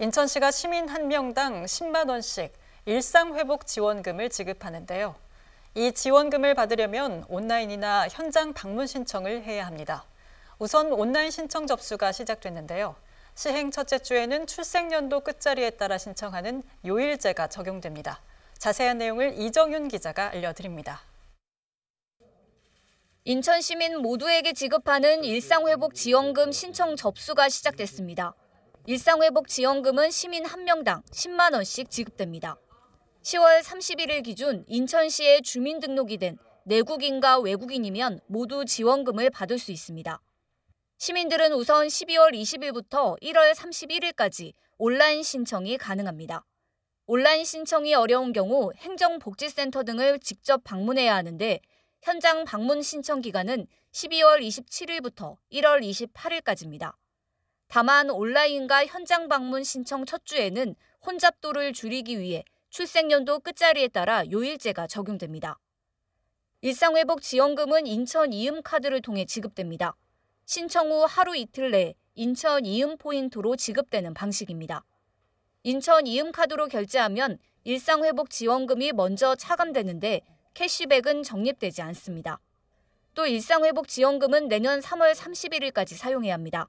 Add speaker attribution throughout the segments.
Speaker 1: 인천시가 시민 한명당 10만 원씩 일상회복 지원금을 지급하는데요. 이 지원금을 받으려면 온라인이나 현장 방문 신청을 해야 합니다. 우선 온라인 신청 접수가 시작됐는데요. 시행 첫째 주에는 출생연도 끝자리에 따라 신청하는 요일제가 적용됩니다. 자세한 내용을 이정윤 기자가 알려드립니다. 인천 시민
Speaker 2: 모두에게 지급하는 일상회복 지원금 신청 접수가 시작됐습니다. 일상회복 지원금은 시민 1명당 10만 원씩 지급됩니다. 10월 31일 기준 인천시에 주민등록이 된 내국인과 외국인이면 모두 지원금을 받을 수 있습니다. 시민들은 우선 12월 20일부터 1월 31일까지 온라인 신청이 가능합니다. 온라인 신청이 어려운 경우 행정복지센터 등을 직접 방문해야 하는데 현장 방문 신청 기간은 12월 27일부터 1월 28일까지입니다. 다만 온라인과 현장 방문 신청 첫 주에는 혼잡도를 줄이기 위해 출생연도 끝자리에 따라 요일제가 적용됩니다. 일상회복 지원금은 인천 이음카드를 통해 지급됩니다. 신청 후 하루 이틀 내에 인천 이음 포인트로 지급되는 방식입니다. 인천 이음카드로 결제하면 일상회복 지원금이 먼저 차감되는데 캐시백은 적립되지 않습니다. 또 일상회복 지원금은 내년 3월 31일까지 사용해야 합니다.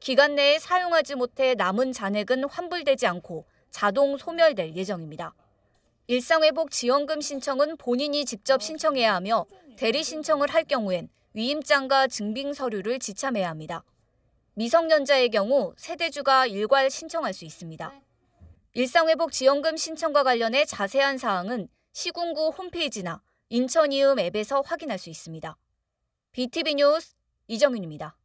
Speaker 2: 기간 내에 사용하지 못해 남은 잔액은 환불되지 않고 자동 소멸될 예정입니다. 일상회복 지원금 신청은 본인이 직접 신청해야 하며 대리 신청을 할 경우엔 위임장과 증빙 서류를 지참해야 합니다. 미성년자의 경우 세대주가 일괄 신청할 수 있습니다. 일상회복 지원금 신청과 관련해 자세한 사항은 시군구 홈페이지나 인천이음 앱에서 확인할 수 있습니다. BTV 뉴스 이정윤입니다.